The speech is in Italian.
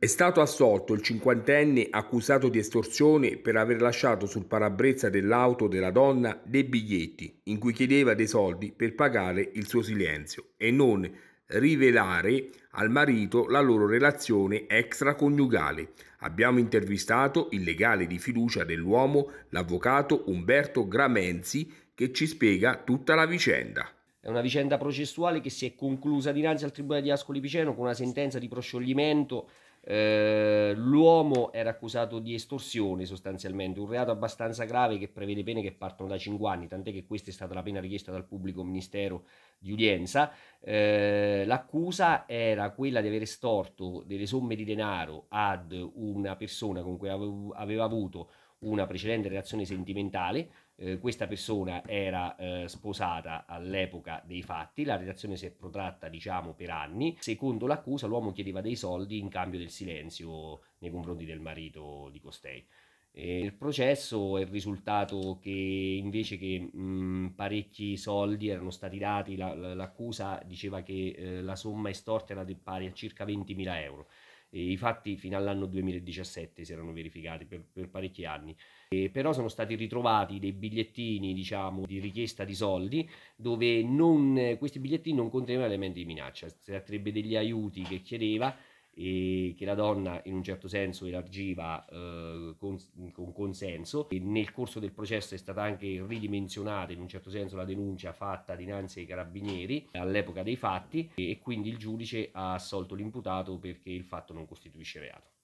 È stato assolto il cinquantenne accusato di estorsione per aver lasciato sul parabrezza dell'auto della donna dei biglietti in cui chiedeva dei soldi per pagare il suo silenzio e non rivelare al marito la loro relazione extraconiugale. Abbiamo intervistato il legale di fiducia dell'uomo, l'avvocato Umberto Gramenzi, che ci spiega tutta la vicenda. È una vicenda processuale che si è conclusa dinanzi al Tribunale di Ascoli Piceno con una sentenza di proscioglimento eh, l'uomo era accusato di estorsione sostanzialmente, un reato abbastanza grave che prevede pene che partono da 5 anni, tant'è che questa è stata la pena richiesta dal pubblico ministero di udienza. Eh, l'accusa era quella di aver estorto delle somme di denaro ad una persona con cui avevo, aveva avuto una precedente relazione sentimentale, eh, questa persona era eh, sposata all'epoca dei fatti, la relazione si è protratta diciamo per anni, secondo l'accusa l'uomo chiedeva dei soldi in cambio del silenzio nei confronti del marito di costei. E il processo è risultato che invece che mh, mm, parecchi soldi erano stati dati, la, la, l'accusa diceva che eh, la somma estorta era pari a circa 20.000 euro. I fatti fino all'anno 2017 si erano verificati per, per parecchi anni, e però sono stati ritrovati dei bigliettini diciamo, di richiesta di soldi dove non, questi bigliettini non contenevano elementi di minaccia, si tratterebbe degli aiuti che chiedeva e che la donna in un certo senso elargiva eh, con, con consenso. E nel corso del processo è stata anche ridimensionata in un certo senso la denuncia fatta dinanzi ai carabinieri all'epoca dei fatti e quindi il giudice ha assolto l'imputato perché il fatto non costituisce reato.